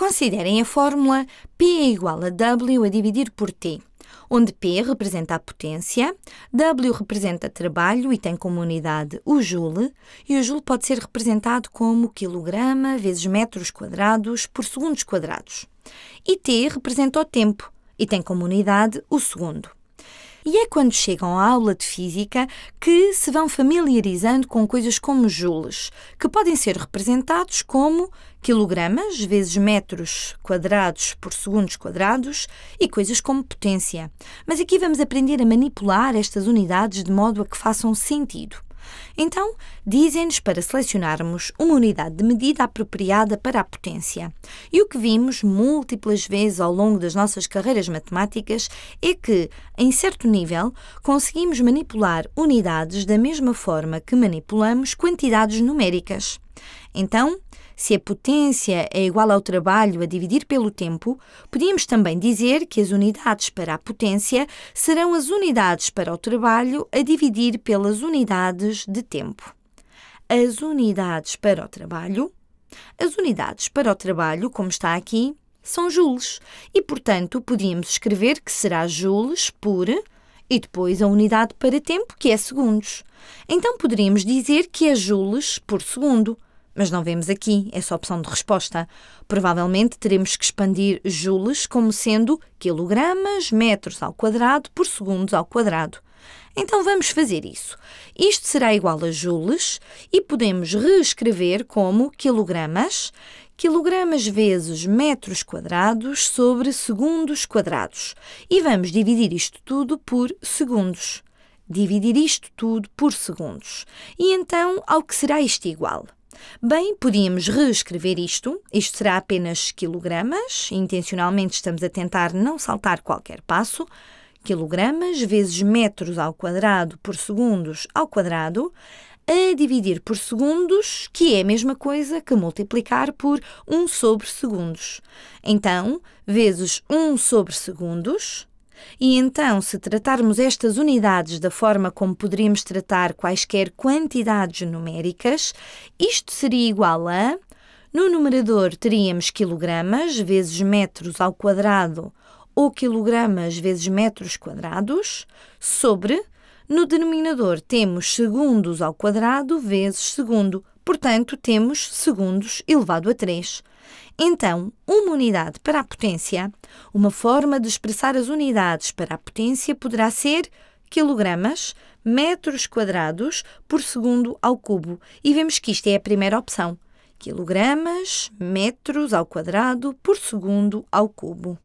Considerem a fórmula P é igual a W a dividir por T, onde P representa a potência, W representa trabalho e tem como unidade o joule, e o joule pode ser representado como quilograma vezes metros quadrados por segundos quadrados. E T representa o tempo e tem como unidade o segundo. E é quando chegam à aula de física que se vão familiarizando com coisas como joules, que podem ser representados como quilogramas vezes metros quadrados por segundos quadrados e coisas como potência. Mas aqui vamos aprender a manipular estas unidades de modo a que façam sentido. Então, dizem-nos para selecionarmos uma unidade de medida apropriada para a potência. E o que vimos múltiplas vezes ao longo das nossas carreiras matemáticas é que, em certo nível, conseguimos manipular unidades da mesma forma que manipulamos quantidades numéricas. Então, se a potência é igual ao trabalho a dividir pelo tempo, podíamos também dizer que as unidades para a potência serão as unidades para o trabalho a dividir pelas unidades de tempo. As unidades para o trabalho. As unidades para o trabalho, como está aqui, são joules e, portanto, podíamos escrever que será joules por e depois a unidade para tempo, que é segundos. Então poderíamos dizer que é joules por segundo mas não vemos aqui essa é opção de resposta. Provavelmente teremos que expandir joules como sendo quilogramas, metros ao quadrado por segundos ao quadrado. Então vamos fazer isso. Isto será igual a joules e podemos reescrever como quilogramas, quilogramas vezes metros quadrados sobre segundos quadrados. E vamos dividir isto tudo por segundos. Dividir isto tudo por segundos. E então ao que será isto igual? Bem, podíamos reescrever isto. Isto será apenas quilogramas. Intencionalmente estamos a tentar não saltar qualquer passo. Quilogramas vezes metros ao quadrado por segundos ao quadrado a dividir por segundos, que é a mesma coisa que multiplicar por 1 sobre segundos. Então, vezes 1 sobre segundos, e então, se tratarmos estas unidades da forma como poderíamos tratar quaisquer quantidades numéricas, isto seria igual a. No numerador teríamos quilogramas vezes metros ao quadrado ou quilogramas vezes metros quadrados, sobre. No denominador temos segundos ao quadrado vezes segundo portanto, temos segundos elevado a 3. Então, uma unidade para a potência, uma forma de expressar as unidades para a potência poderá ser quilogramas metros quadrados por segundo ao cubo. E vemos que isto é a primeira opção. Quilogramas metros ao quadrado por segundo ao cubo.